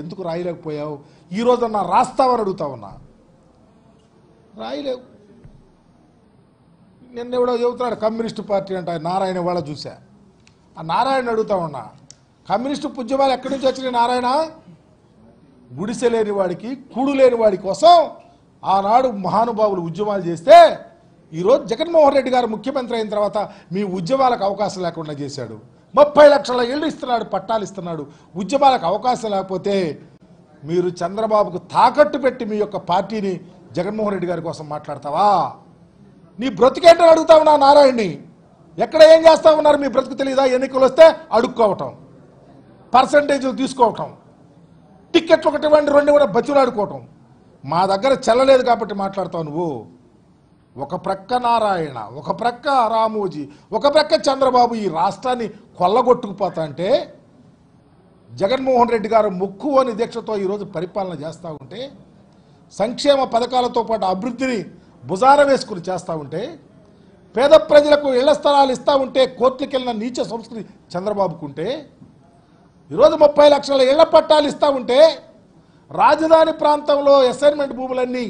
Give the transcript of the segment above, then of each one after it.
ఎందుకు రాయలేకపోయావు ఈరోజు అన్నా రాస్తావని అడుగుతా ఉన్నా రాయలేవు నిన్న ఎవడో చెబుతున్నాడు కమ్యూనిస్టు పార్టీ అంట నారాయణ వాళ్ళ చూసా ఆ నారాయణ అడుగుతా ఉన్నా కమ్యూనిస్టు పుజ్యమాలు ఎక్కడి నుంచి వచ్చినాయి నారాయణ గుడిసె లేని వాడికి కూడు లేని వాడి కోసం ఆనాడు మహానుభావులు ఉద్యమాలు చేస్తే ఈరోజు జగన్మోహన్ రెడ్డి గారు ముఖ్యమంత్రి అయిన తర్వాత మీ ఉద్యమాలకు అవకాశం లేకుండా చేశాడు ముప్పై లక్షల ఇళ్ళు ఇస్తున్నాడు పట్టాలు ఇస్తున్నాడు ఉద్యమాలకు అవకాశం లేకపోతే మీరు చంద్రబాబుకు తాకట్టు పెట్టి మీ యొక్క పార్టీని జగన్మోహన్ రెడ్డి గారి కోసం మాట్లాడతావా నీ బ్రతికేంటని అడుగుతా ఉన్నా నారాయణి ఎక్కడ ఏం చేస్తా ఉన్నారు మీ బ్రతుకు తెలీదా ఎన్నికలు వస్తే అడుక్కోవటం పర్సంటేజ్ తీసుకోవటం టిక్కెట్లు ఒకటి ఇవ్వండి రెండు కూడా బతిలాడుకోవటం మా దగ్గర చెల్లలేదు కాబట్టి మాట్లాడతావు నువ్వు ఒక ప్రక్క నారాయణ ఒక ప్రక్క రామోజీ ఒక ప్రక్క చంద్రబాబు ఈ రాష్ట్రాన్ని కొల్లగొట్టుకుపోతా అంటే జగన్మోహన్ రెడ్డి గారు ముక్కు అని దీక్షతో ఈరోజు పరిపాలన చేస్తూ ఉంటే సంక్షేమ పథకాలతో పాటు అభివృద్ధిని భుజార వేసుకుని చేస్తూ ఉంటే పేద ప్రజలకు ఇళ్ల స్థలాలు ఇస్తూ ఉంటే కోర్టుకి వెళ్ళిన నీచ సంస్కృతి చంద్రబాబుకు ఉంటే ఈరోజు ముప్పై లక్షల ఇళ్ల పట్టాలు ఇస్తూ ఉంటే రాజధాని ప్రాంతంలో అసైన్మెంట్ భూములన్నీ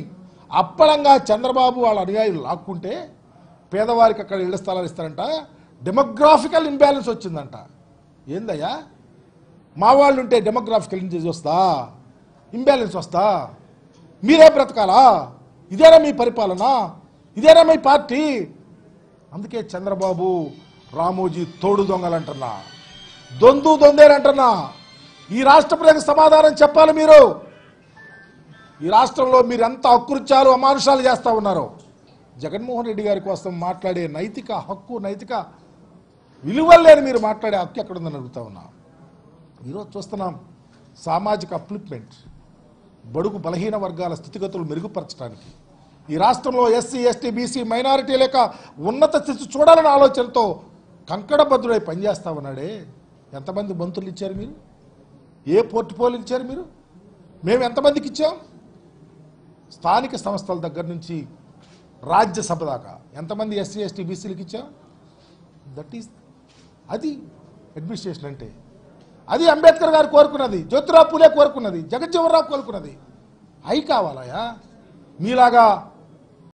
అప్పలంగా చంద్రబాబు వాళ్ళ అనుయాయులు లాక్కుంటే పేదవారికి అక్కడ ఇళ్ల స్థలాలు ఇస్తారంట డెమోగ్రాఫికల్ ఇంబ్యాలెన్స్ వచ్చిందంట ఏందయ్యా మా వాళ్ళు ఉంటే డెమోగ్రాఫికల్ ఇంజేజ్ వస్తా ఇంబ్యాలెన్స్ వస్తా మీరే బ్రతకాలా ఇదేనా మీ పరిపాలన ఇదేనా మీ పార్టీ అందుకే చంద్రబాబు రామోజీ తోడు అంటున్నా దొందు దొందేనంటున్నా ఈ రాష్ట్ర ప్రజలకు సమాధానం చెప్పాలి మీరు ఈ రాష్ట్రంలో మీరు ఎంత అకృత్యాలు అమానుషాలు చేస్తూ ఉన్నారో జగన్మోహన్ రెడ్డి గారి కోసం మాట్లాడే నైతిక హక్కు నైతిక విలువలేని మీరు మాట్లాడే హక్కు ఎక్కడుందని అడుగుతా ఉన్నా ఈరోజు చూస్తున్నాం సామాజిక అప్లిప్మెంట్ బడుగు బలహీన వర్గాల స్థితిగతులు మెరుగుపరచడానికి ఈ రాష్ట్రంలో ఎస్సీ ఎస్టీ బీసీ మైనారిటీ లేక ఉన్నత స్థితి చూడాలనే ఆలోచనతో కంకణబద్ధుడై పనిచేస్తా ఉన్నాడే ఎంతమంది మంత్రులు ఇచ్చారు మీరు ఏ పోర్ట్ఫోలియో ఇచ్చారు మీరు మేము ఎంతమందికి ఇచ్చాం స్థానిక సంస్థల దగ్గర నుంచి రాజ్యసభ దాకా ఎంతమంది ఎస్సీ ఎస్టీ బీసీలకు ఇచ్చాం దట్ ఈస్ అది అడ్మినిస్ట్రేషన్ అంటే అది అంబేద్కర్ గారు కోరుకున్నది జ్యోతిరావు పూలే కోరుకున్నది జగజ్జీవనరావు కోరుకున్నది అవి కావాలయా మీలాగా